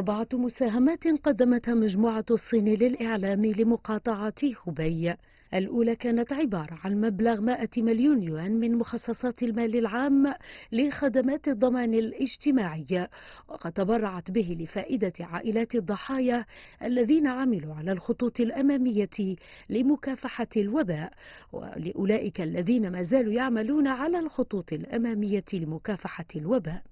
أربعة مساهمات قدمتها مجموعة الصين للإعلام لمقاطعة هبي الأولى كانت عبارة عن مبلغ 100 مليون يوان من مخصصات المال العام لخدمات الضمان الاجتماعي وقد تبرعت به لفائدة عائلات الضحايا الذين عملوا على الخطوط الأمامية لمكافحة الوباء ولأولئك الذين ما زالوا يعملون على الخطوط الأمامية لمكافحة الوباء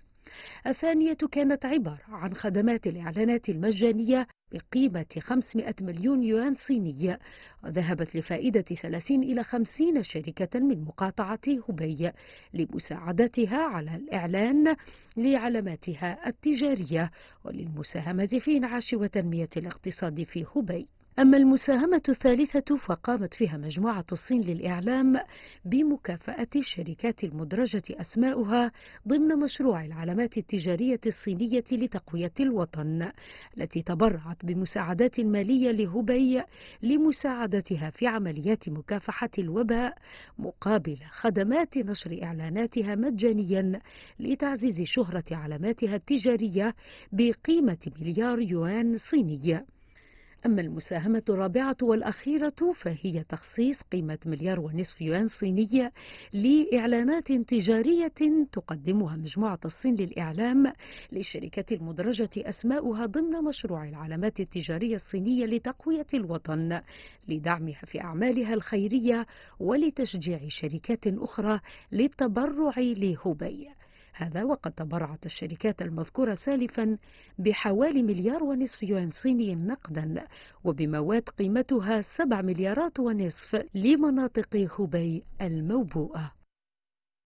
الثانية كانت عبارة عن خدمات الإعلانات المجانية بقيمة 500 مليون يوان صيني وذهبت لفائدة 30 إلى 50 شركة من مقاطعة هبي لمساعدتها على الإعلان لعلاماتها التجارية وللمساهمة في إنعاش وتنمية الاقتصاد في هبي أما المساهمة الثالثة فقامت فيها مجموعة الصين للإعلام بمكافأة الشركات المدرجة أسماؤها ضمن مشروع العلامات التجارية الصينية لتقوية الوطن التي تبرعت بمساعدات مالية لهبي لمساعدتها في عمليات مكافحة الوباء مقابل خدمات نشر إعلاناتها مجانيا لتعزيز شهرة علاماتها التجارية بقيمة مليار يوان صينية أما المساهمة الرابعة والأخيرة فهي تخصيص قيمة مليار ونصف يوان صينية لإعلانات تجارية تقدمها مجموعة الصين للإعلام للشركات المدرجة أسماؤها ضمن مشروع العلامات التجارية الصينية لتقوية الوطن لدعمها في أعمالها الخيرية ولتشجيع شركات أخرى للتبرع لهبي هذا وقد تبرعت الشركات المذكورة سالفا بحوالي مليار ونصف يوان صيني نقدا وبمواد قيمتها سبع مليارات ونصف لمناطق هبي الموبوءة